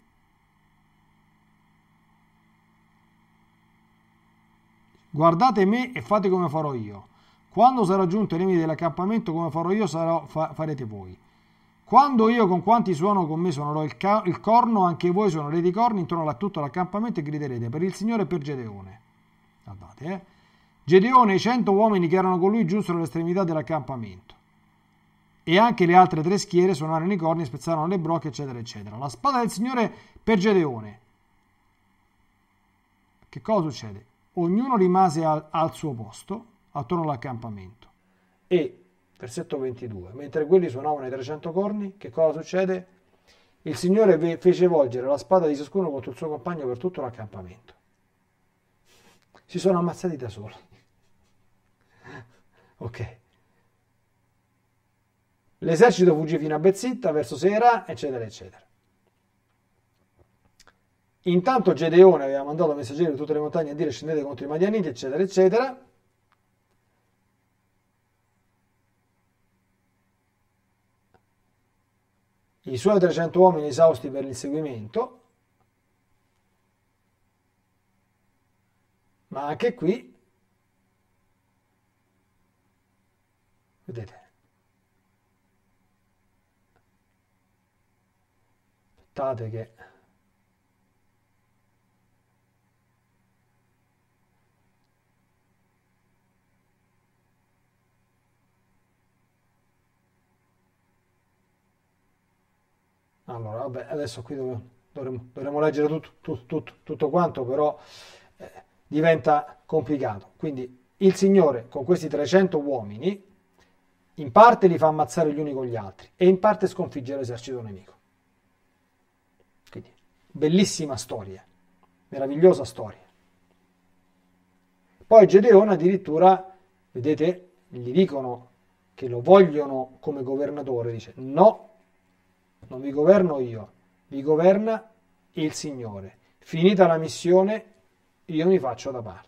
Guardate me e fate come farò io. Quando sarà giunto ai limiti dell'accampamento, come farò io, sarò, fa, farete voi. Quando io con quanti suono con me suonerò il, il corno, anche voi suonerete i corni intorno a tutto l'accampamento e griderete per il Signore e per Gedeone. Guardate, eh. Gedeone e i cento uomini che erano con lui giunsero all'estremità dell'accampamento. E anche le altre tre schiere suonarono i corni, spezzarono le brocche, eccetera, eccetera. La spada del Signore per Gedeone. Che cosa succede? Ognuno rimase al, al suo posto, attorno all'accampamento. E versetto 22. Mentre quelli suonavano i 300 corni, che cosa succede? Il Signore fece volgere la spada di ciascuno contro il suo compagno per tutto l'accampamento. Si sono ammazzati da soli. ok. L'esercito fuggì fino a Bezzitta, verso sera, eccetera, eccetera. Intanto Gedeone aveva mandato messaggeri di tutte le montagne a dire scendete contro i Madianiti, eccetera, eccetera. i suoi 300 uomini esausti per l'inseguimento, ma anche qui, vedete, aspettate che Allora, vabbè, adesso qui dove, dovremo, dovremo, leggere tutto, tutto, tutto, tutto quanto, però eh, diventa complicato. Quindi il Signore con questi 300 uomini in parte li fa ammazzare gli uni con gli altri e in parte sconfigge l'esercito nemico. Quindi, bellissima storia, meravigliosa storia. Poi Gedeone addirittura, vedete, gli dicono che lo vogliono come governatore, dice no, non vi governo io, vi governa il Signore. Finita la missione, io mi faccio da parte.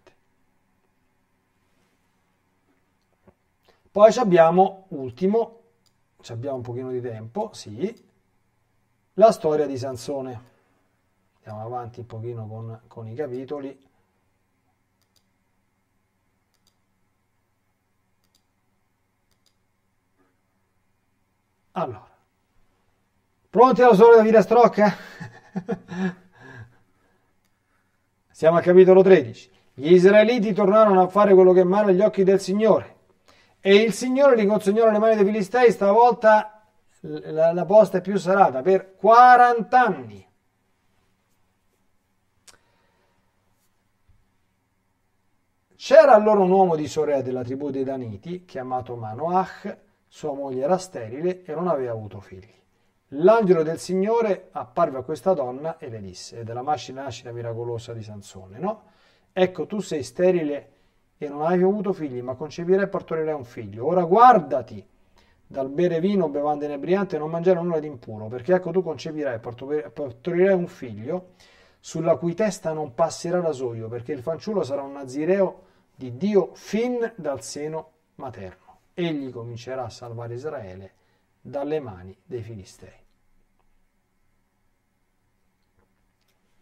Poi abbiamo, ultimo, abbiamo un pochino di tempo, sì, la storia di Sansone. Andiamo avanti un pochino con, con i capitoli. Allora, Pronti alla sole da Villa Strocca? Siamo al capitolo 13. Gli israeliti tornarono a fare quello che è male agli occhi del Signore. E il Signore li consegnò alle mani dei Filistei, stavolta la, la posta è più salata, per 40 anni. C'era allora un uomo di Sorea della tribù dei Daniti, chiamato Manoach, sua moglie era sterile e non aveva avuto figli. L'angelo del Signore apparve a questa donna e le disse, ed è la nascita miracolosa di Sansone, no? Ecco, tu sei sterile e non hai avuto figli, ma concepirai e partorirai un figlio. Ora guardati dal bere vino, bevande inebriante e non mangiare nulla di impuro, perché ecco tu concepirai e partorirai un figlio sulla cui testa non passerà rasoio, perché il fanciullo sarà un nazireo di Dio fin dal seno materno. Egli comincerà a salvare Israele dalle mani dei Filistei.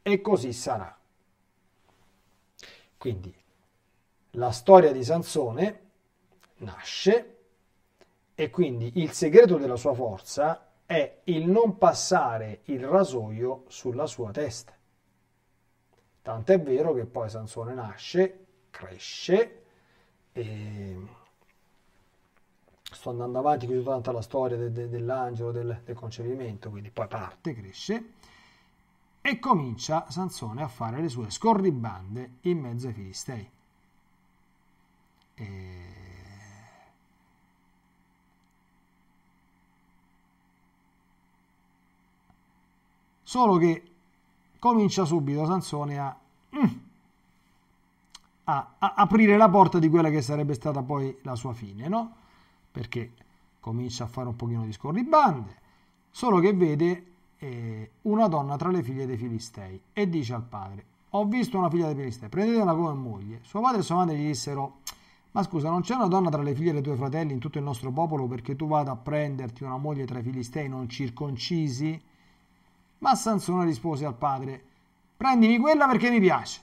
E così sarà. Quindi la storia di Sansone nasce e quindi il segreto della sua forza è il non passare il rasoio sulla sua testa. Tant'è vero che poi Sansone nasce, cresce, e sto andando avanti qui tutta la storia de, de, dell'angelo, del, del concepimento, quindi poi parte, cresce e comincia Sansone a fare le sue scorribande in mezzo ai Filistei. E... Solo che comincia subito Sansone a, mm, a aprire la porta di quella che sarebbe stata poi la sua fine, no? perché comincia a fare un pochino di scorribande, solo che vede eh, una donna tra le figlie dei Filistei e dice al padre, ho visto una figlia dei Filistei, prendetela come moglie. Suo padre e sua madre gli dissero, ma scusa, non c'è una donna tra le figlie dei tuoi fratelli in tutto il nostro popolo perché tu vada a prenderti una moglie tra i Filistei non circoncisi? Ma Sansone rispose al padre, prendimi quella perché mi piace.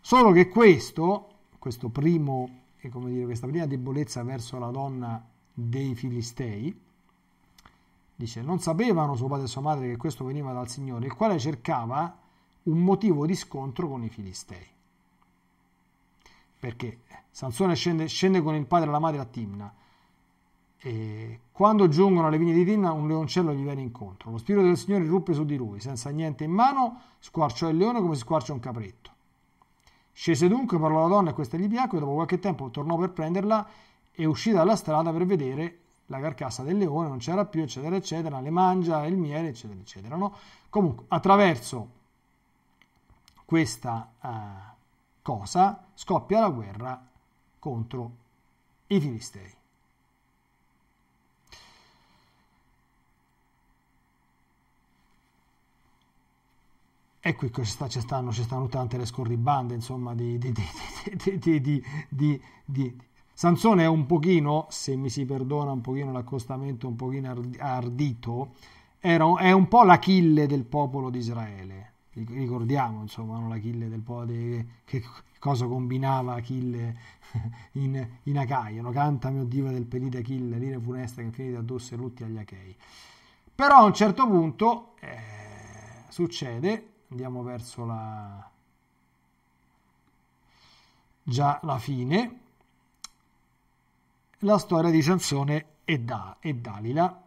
Solo che questo questo primo, come dire, questa prima debolezza verso la donna dei Filistei. Dice, non sapevano suo padre e sua madre che questo veniva dal Signore, il quale cercava un motivo di scontro con i Filistei. Perché Sansone scende, scende con il padre e la madre a Timna. E quando giungono alle vigne di Timna, un leoncello gli viene incontro. Lo spirito del Signore ruppe su di lui, senza niente in mano, squarciò il leone come si squarcia un capretto. Scese dunque, parlò la donna e questa gli piacque, dopo qualche tempo tornò per prenderla e uscì dalla strada per vedere la carcassa del leone, non c'era più, eccetera, eccetera, le mangia, il miele, eccetera, eccetera, no? Comunque, attraverso questa uh, cosa scoppia la guerra contro i Filistei. e qui ci, stanno, ci stanno tante le scorribande, insomma, di, di, di, Sansone è un pochino, se mi si perdona un pochino l'accostamento un pochino ardito, è un po' l'Achille del popolo di Israele. Ricordiamo, insomma, l'Achille del popolo che cosa combinava Achille in, in Acaia. No? Canta, mio diva del pelite Achille, lire funeste che finite addosso e lutti agli Achei. Però a un certo punto eh, succede andiamo verso la già la fine la storia di Sansone e, da, e Dalila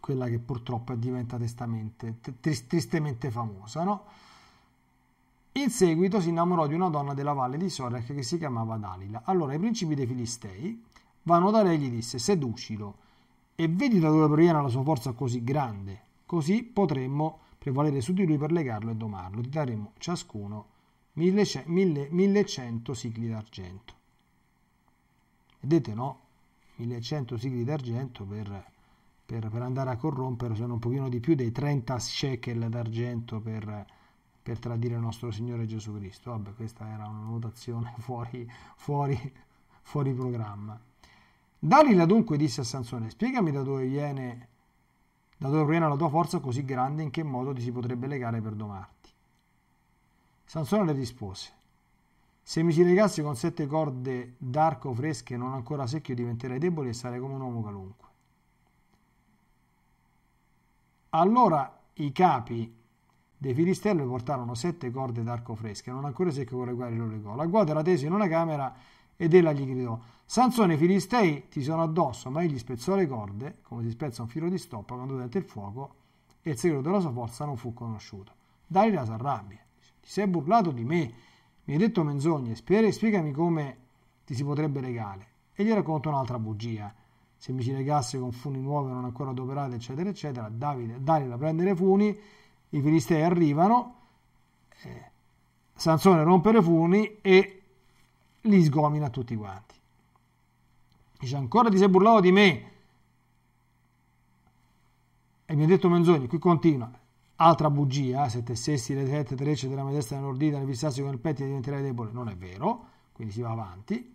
quella che purtroppo diventa tristemente famosa no? In seguito si innamorò di una donna della valle di Sorek che si chiamava Dalila. Allora i principi dei Filistei vanno da lei e gli disse: Seducilo e vedi da dove proviene la sua forza così grande. Così potremmo prevalere su di lui per legarlo e domarlo. Ti daremo ciascuno 1100 sigli d'argento. Vedete no? 1100 sigli d'argento per, per, per, andare a corrompere sono un pochino di più dei 30 shekel d'argento per, per tradire il nostro Signore Gesù Cristo. Vabbè, questa era una notazione fuori, fuori, fuori programma. Dalila dunque disse a Sansone, spiegami da dove viene da dove proviene la tua forza così grande? In che modo ti si potrebbe legare per domarti? Sansone le rispose: Se mi ci legassi con sette corde d'arco fresche non ancora secchio, diventerei debole e sarei come un uomo qualunque. Allora i capi dei Filistei portarono sette corde d'arco fresche, non ancora secche con le quali lo legò. La quota era tesa in una camera ed ella gli gridò, Sansone, Filistei ti sono addosso, ma egli spezzò le corde, come si spezza un filo di stoppa quando diventa il fuoco, e il segreto della sua forza non fu conosciuto. Dalila si arrabbia, ti sei burlato di me, mi hai detto menzogne, spiegami come ti si potrebbe legare. E gli racconta un'altra bugia. Se mi ci legasse con funi nuovi non ancora adoperati, eccetera, eccetera, Davide, Dalila prende le funi, i filistei arrivano, eh, Sansone rompe le funi e li sgomina tutti quanti. Dice ancora ti sei burlato di me e mi ha detto menzogne, qui continua. Altra bugia, se te stessi le sette trecce della mia destra nell'ordita, le fissassi con il petto e diventerai debole. Non è vero, quindi si va avanti.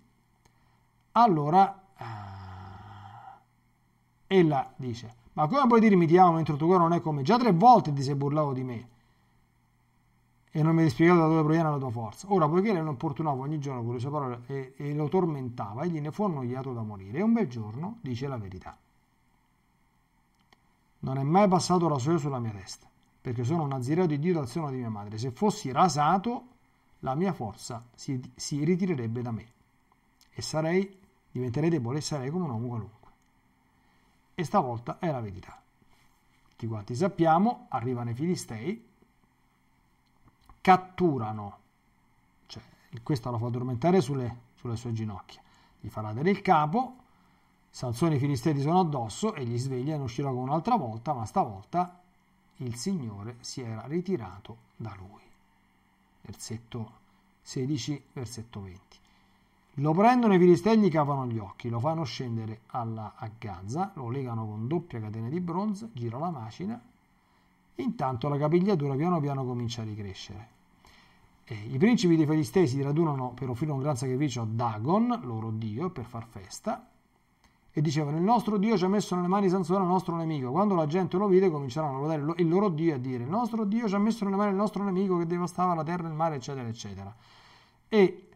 Allora, ah, ella dice, ma come puoi dirmi ti amo mentre il tuo cuore non è come? Già tre volte ti sei burlato di me e non mi hai spiegato da dove proviene la tua forza. Ora, poiché non importunava ogni giorno con le sue parole e, e lo tormentava, egli ne fu annoiato da morire. E un bel giorno dice la verità. Non è mai passato rasoio sulla mia testa, perché sono un nazireo di Dio dal seno di mia madre. Se fossi rasato, la mia forza si, si ritirerebbe da me e sarei, diventerei debole e sarei come un uomo qualunque. E stavolta è la verità. Tutti quanti sappiamo, arrivano i Filistei, catturano. Cioè, questa lo fa addormentare sulle, sulle sue ginocchia. Gli farà dare il capo, Sansone e i Filisteri sono addosso e gli sveglia e uscirà come un'altra volta, ma stavolta il Signore si era ritirato da lui. Versetto 16, versetto 20. Lo prendono i Filistei, gli cavano gli occhi, lo fanno scendere alla, a Gaza, lo legano con doppia catena di bronzo, gira la macina intanto la capigliatura piano piano comincia a ricrescere. I principi dei Filistei si radunano per offrire un gran sacrificio a Dagon, loro dio, per far festa, e dicevano il nostro Dio ci ha messo nelle mani Sansone, il nostro nemico. Quando la gente lo vide cominciarono a lodare il loro Dio e a dire il nostro Dio ci ha messo nelle mani il nostro nemico che devastava la terra, e il mare, eccetera, eccetera. E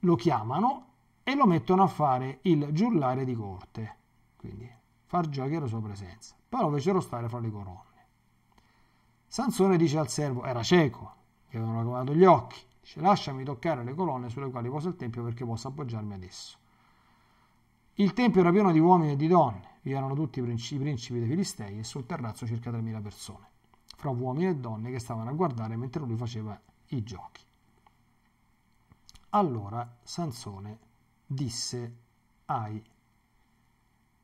lo chiamano e lo mettono a fare il giullare di corte, quindi far giochi la sua presenza. Però lo fecero stare fra le corone. Sansone dice al servo, era cieco, gli avevano lavato gli occhi, dice lasciami toccare le colonne sulle quali posa il Tempio perché posso appoggiarmi ad esso. Il Tempio era pieno di uomini e di donne, vi erano tutti i principi, principi dei Filistei e sul terrazzo circa 3.000 persone, fra uomini e donne che stavano a guardare mentre lui faceva i giochi. Allora Sansone disse ai,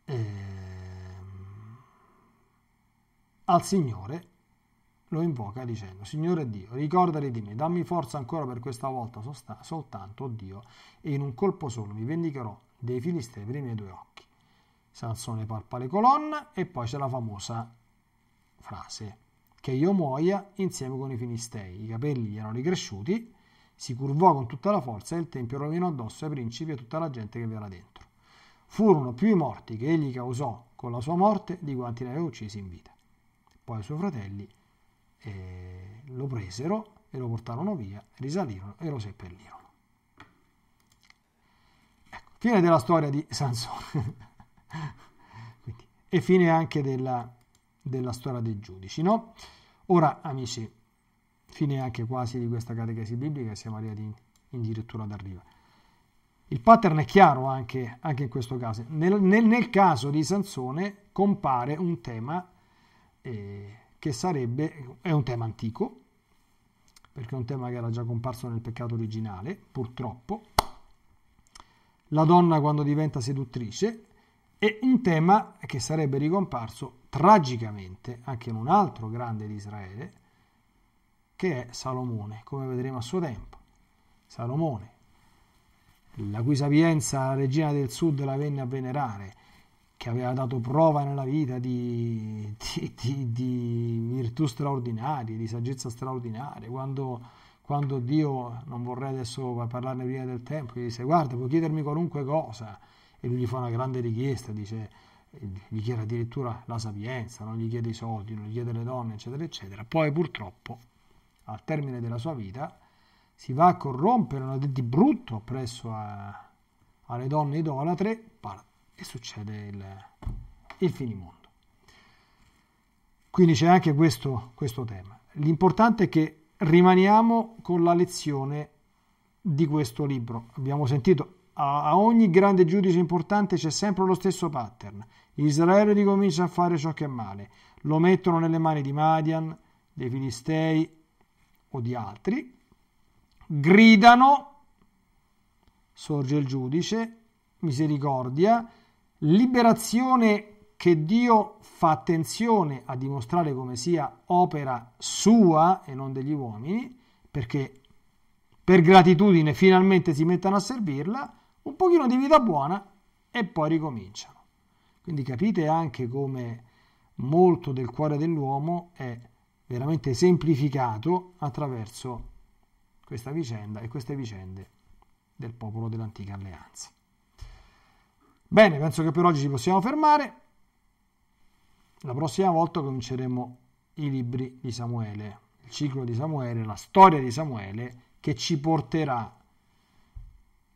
eh, al Signore lo invoca dicendo, Signore Dio, ricordati di me, dammi forza ancora per questa volta sosta- soltanto, oh Dio, e in un colpo solo mi vendicherò dei filistei per i miei due occhi. Sansone palpa le colonne e poi c'è la famosa frase, che io muoia insieme con i filistei. I capelli gli erano ricresciuti, si curvò con tutta la forza e il tempio rovinò addosso ai principi e a tutta la gente che vi era dentro. Furono più i morti che egli causò con la sua morte di quanti ne aveva uccisi in vita. Poi i suoi fratelli eh, lo presero e lo portarono via, risalirono e lo seppellirono. Ecco, fine della storia di Sansone Quindi, e fine anche della, della storia dei giudici. No? Ora, amici, fine anche quasi di questa catechesi biblica, siamo arrivati addirittura ad arrivo. Il pattern è chiaro anche, anche in questo caso. Nel, nel, nel, caso di Sansone compare un tema eh, che sarebbe, è un tema antico, perché è un tema che era già comparso nel peccato originale, purtroppo, la donna quando diventa seduttrice, e un tema che sarebbe ricomparso tragicamente anche in un altro grande di Israele, che è Salomone, come vedremo a suo tempo. Salomone, la cui sapienza la regina del sud la venne a venerare, che aveva dato prova nella vita di, di, di, di virtù straordinarie, di saggezza straordinaria, quando, quando, Dio, non vorrei adesso parlarne prima del tempo, gli disse guarda puoi chiedermi qualunque cosa e lui gli fa una grande richiesta, dice, gli chiede addirittura la sapienza, non gli chiede i soldi, non gli chiede le donne, eccetera, eccetera. Poi purtroppo, al termine della sua vita, si va a corrompere di brutto presso a, alle donne idolatre, parte e succede il, il finimondo. Quindi c'è anche questo, questo tema. L'importante è che rimaniamo con la lezione di questo libro. Abbiamo sentito a, a ogni grande giudice importante c'è sempre lo stesso pattern. Israele ricomincia a fare ciò che è male. Lo mettono nelle mani di Madian, dei Filistei o di altri. Gridano, sorge il giudice, misericordia, Liberazione che Dio fa attenzione a dimostrare come sia opera sua e non degli uomini, perché per gratitudine finalmente si mettono a servirla, un pochino di vita buona e poi ricominciano. Quindi capite anche come molto del cuore dell'uomo è veramente semplificato attraverso questa vicenda e queste vicende del popolo dell'antica alleanza. Bene, penso che per oggi ci possiamo fermare. La prossima volta cominceremo i libri di Samuele, il ciclo di Samuele, la storia di Samuele che ci porterà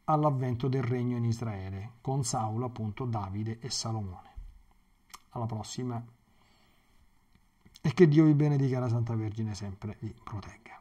all'avvento del regno in Israele con Saulo, appunto Davide e Salomone. Alla prossima e che Dio vi benedica la Santa Vergine sempre vi protegga.